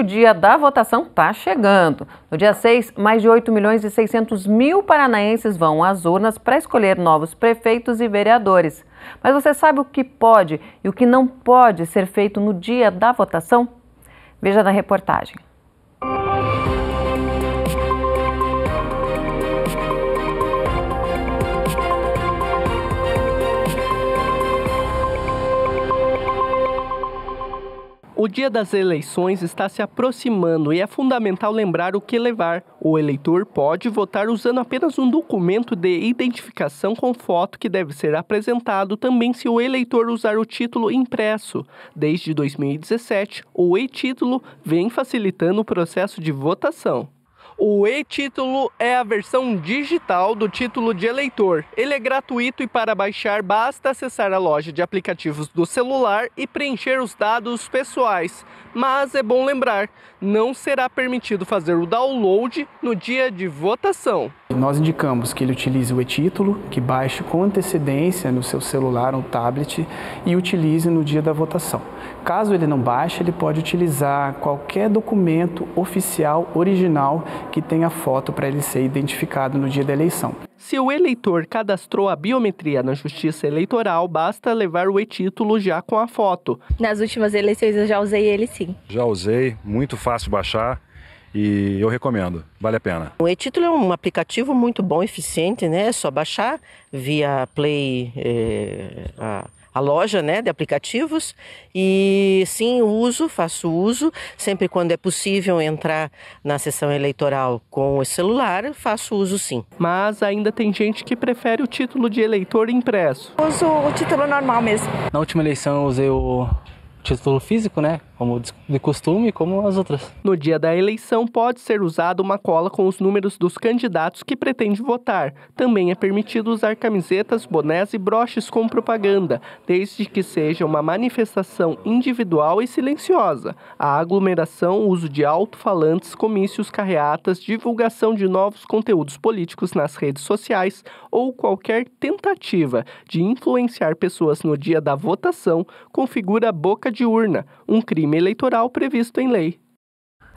O dia da votação está chegando. No dia 6, mais de 8 milhões e 600 mil paranaenses vão às urnas para escolher novos prefeitos e vereadores. Mas você sabe o que pode e o que não pode ser feito no dia da votação? Veja na reportagem. O dia das eleições está se aproximando e é fundamental lembrar o que levar. O eleitor pode votar usando apenas um documento de identificação com foto que deve ser apresentado também se o eleitor usar o título impresso. Desde 2017, o e-título vem facilitando o processo de votação. O e-título é a versão digital do título de eleitor. Ele é gratuito e para baixar basta acessar a loja de aplicativos do celular e preencher os dados pessoais. Mas é bom lembrar, não será permitido fazer o download no dia de votação. Nós indicamos que ele utilize o e-título, que baixe com antecedência no seu celular ou tablet e utilize no dia da votação. Caso ele não baixe, ele pode utilizar qualquer documento oficial original que tenha foto para ele ser identificado no dia da eleição. Se o eleitor cadastrou a biometria na Justiça Eleitoral, basta levar o e-título já com a foto. Nas últimas eleições eu já usei ele sim. Já usei, muito fácil baixar e eu recomendo, vale a pena. O e-título é um aplicativo muito bom, eficiente, né? É só baixar via Play, eh, a, a, loja né, de aplicativos. E sim, uso, faço uso. Sempre quando é possível entrar na sessão eleitoral com o celular, faço uso sim. Mas ainda tem gente que prefere o título de eleitor impresso. Eu uso o título normal mesmo. Na última eleição eu usei o título físico, né? como de costume, como as outras. No dia da eleição, pode ser usada uma cola com os números dos candidatos que pretende votar. Também é permitido usar camisetas, bonés e broches com propaganda, desde que seja uma manifestação individual e silenciosa. A aglomeração, uso de alto-falantes, comícios, carreatas, divulgação de novos conteúdos políticos nas redes sociais ou qualquer tentativa de influenciar pessoas no dia da votação configura boca de urna, um crime crime eleitoral previsto em lei.